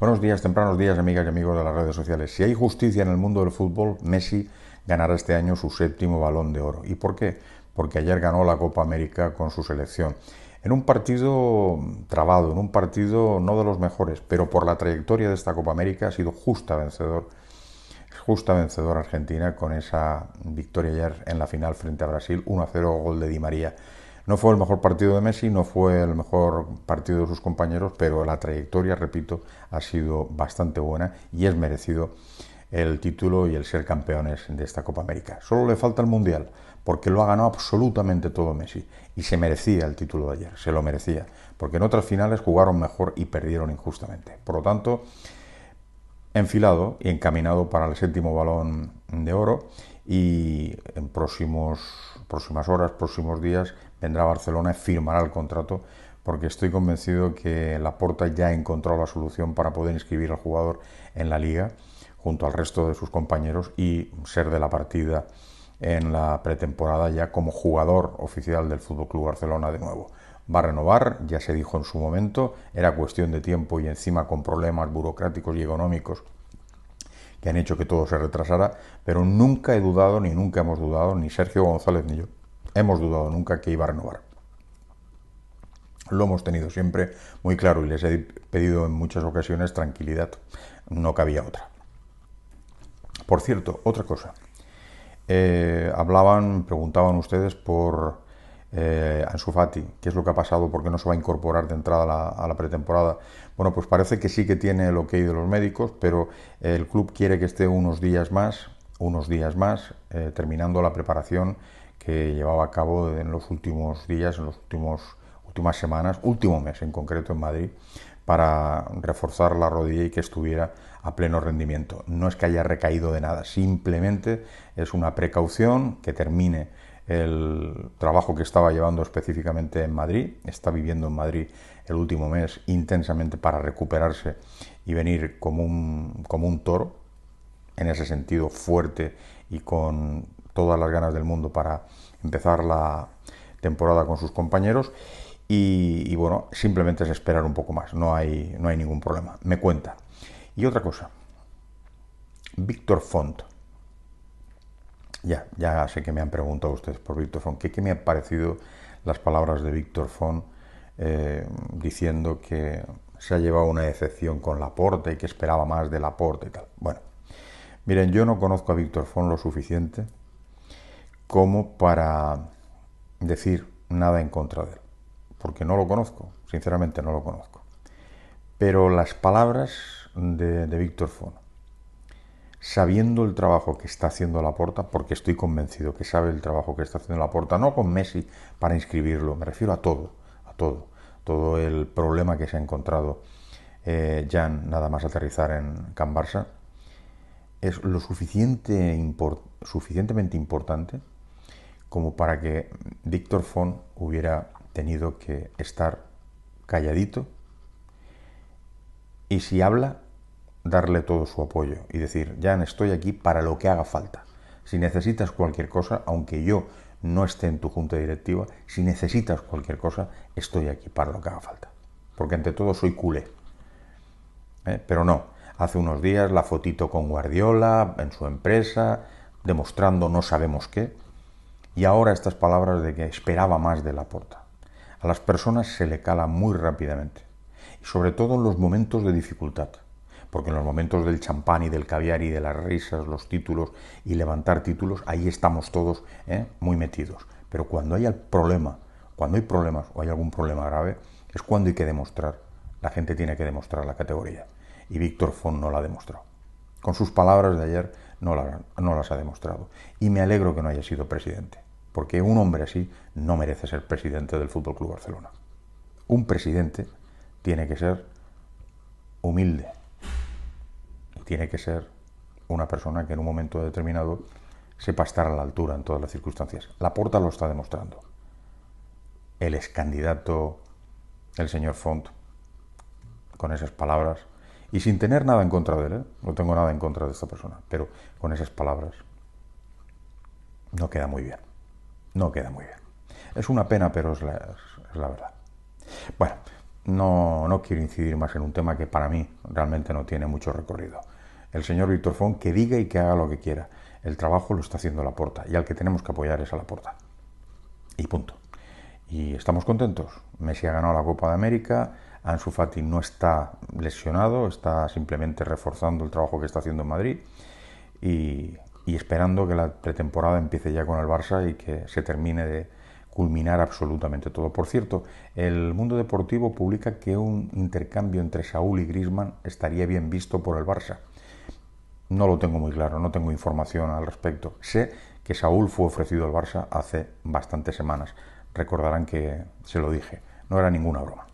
Buenos días, tempranos días, amigas y amigos de las redes sociales. Si hay justicia en el mundo del fútbol, Messi ganará este año su séptimo balón de oro. ¿Y por qué? Porque ayer ganó la Copa América con su selección. En un partido trabado, en un partido no de los mejores, pero por la trayectoria de esta Copa América ha sido justa vencedor justa vencedora Argentina con esa victoria ayer en la final frente a Brasil, 1-0 gol de Di María. No fue el mejor partido de Messi, no fue el mejor partido de sus compañeros, pero la trayectoria, repito, ha sido bastante buena y es merecido el título y el ser campeones de esta Copa América. Solo le falta el Mundial, porque lo ha ganado absolutamente todo Messi y se merecía el título de ayer, se lo merecía, porque en otras finales jugaron mejor y perdieron injustamente. Por lo tanto, enfilado y encaminado para el séptimo balón de oro y en próximos, próximas horas, próximos días, vendrá Barcelona y firmará el contrato porque estoy convencido que Laporta ya ha encontrado la solución para poder inscribir al jugador en la liga junto al resto de sus compañeros y ser de la partida en la pretemporada ya como jugador oficial del Fútbol Club Barcelona de nuevo. Va a renovar, ya se dijo en su momento, era cuestión de tiempo y encima con problemas burocráticos y económicos que han hecho que todo se retrasara, pero nunca he dudado, ni nunca hemos dudado, ni Sergio González ni yo, hemos dudado nunca que iba a renovar. Lo hemos tenido siempre muy claro y les he pedido en muchas ocasiones tranquilidad, no cabía otra. Por cierto, otra cosa. Eh, hablaban, preguntaban ustedes por eh, Fati, qué es lo que ha pasado, por qué no se va a incorporar de entrada a la, pretemporada. Bueno, pues parece que sí que tiene el ok de los médicos, pero el club quiere que esté unos días más, unos días más, eh, terminando la preparación que llevaba a cabo en los últimos días, en los últimos últimas semanas, último mes en concreto en Madrid, para reforzar la rodilla y que estuviera a pleno rendimiento. No es que haya recaído de nada, simplemente es una precaución que termine el trabajo que estaba llevando específicamente en Madrid. Está viviendo en Madrid el último mes intensamente para recuperarse y venir como un, como un toro, en ese sentido fuerte y con todas las ganas del mundo para empezar la temporada con sus compañeros. Y, bueno, simplemente es esperar un poco más, no hay, no hay ningún problema. Me cuenta. Y otra cosa, Víctor Font. Ya, ya sé que me han preguntado ustedes por Víctor Font, ¿qué, me han parecido las palabras de Víctor Font eh, diciendo que se ha llevado una decepción con Laporte y que esperaba más del Laporte y tal? Bueno, miren, yo no conozco a Víctor Font lo suficiente como para decir nada en contra de él, porque no lo conozco, sinceramente no lo conozco. Pero las palabras de, de Víctor Font, sabiendo el trabajo que está haciendo la porta, porque estoy convencido que sabe el trabajo que está haciendo la porta, no con Messi para inscribirlo, me refiero a todo, a todo, todo el problema que se ha encontrado eh, Jan nada más aterrizar en Can Barça, es lo suficiente suficientemente importante como para que Víctor Font hubiera tenido que estar calladito y si habla darle todo su apoyo y decir, Jan, estoy aquí para lo que haga falta. Si necesitas cualquier cosa, aunque yo no esté en tu junta directiva, si necesitas cualquier cosa, estoy aquí para lo que haga falta. Porque ante todo soy culé. ¿eh? Pero no, hace unos días la fotito con Guardiola en su empresa, demostrando no sabemos qué. Y ahora estas palabras de que esperaba más de la porta. A las personas se le cala muy rápidamente, y sobre todo en los momentos de dificultad porque en los momentos del champán y del caviar y de las risas, los títulos y levantar títulos, ahí estamos todos ¿eh? muy metidos. Pero cuando hay el problema, cuando hay problemas o hay algún problema grave, es cuando hay que demostrar, la gente tiene que demostrar la categoría. Y Víctor Font no la ha demostrado. Con sus palabras de ayer no, no las ha demostrado. Y me alegro que no haya sido presidente, porque un hombre así no merece ser presidente del Fútbol Club Barcelona. Un presidente tiene que ser humilde, tiene que ser una persona que en un momento determinado sepa estar a la altura en todas las circunstancias. La porta lo está demostrando. El ex candidato, el señor Font, con esas palabras, y sin tener nada en contra de él, ¿eh? no tengo nada en contra de esta persona, pero con esas palabras no queda muy bien. No queda muy bien. Es una pena, pero es la, es la verdad. Bueno, no, no quiero incidir más en un tema que para mí realmente no tiene mucho recorrido el señor Víctor Font que diga y que haga lo que quiera. El trabajo lo está haciendo la porta y al que tenemos que apoyar es a la porta. Y punto. Y estamos contentos. Messi ha ganado la Copa de América, Ansu Fati no está lesionado, está simplemente reforzando el trabajo que está haciendo en Madrid y, y esperando que la pretemporada empiece ya con el Barça y que se termine de, culminar absolutamente todo. Por cierto, el mundo deportivo publica que un intercambio entre Saúl y Grisman estaría bien visto por el Barça. No lo tengo muy claro, no tengo información al respecto. Sé que Saúl fue ofrecido al Barça hace bastantes semanas. Recordarán que se lo dije, no era ninguna broma.